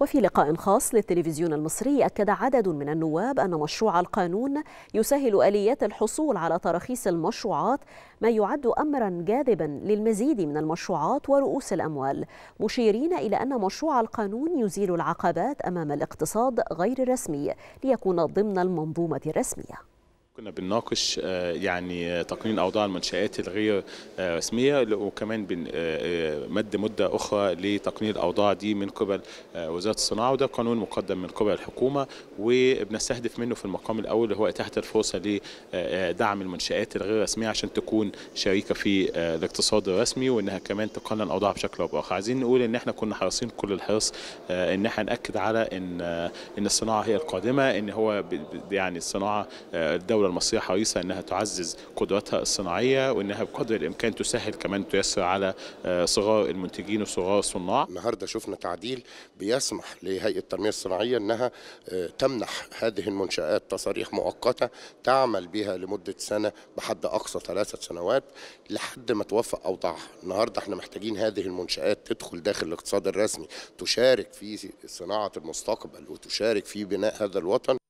وفي لقاء خاص للتلفزيون المصري أكد عدد من النواب أن مشروع القانون يسهل آليات الحصول على تراخيص المشروعات ما يعد أمرا جاذبا للمزيد من المشروعات ورؤوس الأموال مشيرين إلى أن مشروع القانون يزيل العقبات أمام الاقتصاد غير الرسمي ليكون ضمن المنظومة الرسمية كنا بنناقش آه، يعني آه، تقنين اوضاع المنشات الغير آه، رسميه وكمان مد مده اخرى لتقنين الاوضاع دي من قبل وزاره الصناعه وده قانون مقدم من قبل الحكومه وبنستهدف منه في المقام الاول اللي هو اتاحه الفرصه لدعم المنشات الغير رسميه عشان تكون شريكه في الاقتصاد الرسمي وانها كمان تقنن اوضاعها بشكل او باخر عايزين نقول ان احنا كنا حريصين كل الحرص ان احنا ناكد على ان ان الصناعه هي القادمه ان هو يعني الصناعه الدوله الدولة المصرية حريصة أنها تعزز قدراتها الصناعية وأنها بقدر الإمكان تسهل كمان تيسر على آه، صغار المنتجين وصغار الصناع النهاردة شفنا تعديل بيسمح لهيئة التنمية الصناعية أنها آه، تمنح هذه المنشآت تصاريح مؤقتة تعمل بها لمدة سنة بحد أقصى ثلاثة سنوات لحد ما توفق أوضاعها النهاردة احنا محتاجين هذه المنشآت تدخل داخل الاقتصاد الرسمي تشارك في صناعة المستقبل وتشارك في بناء هذا الوطن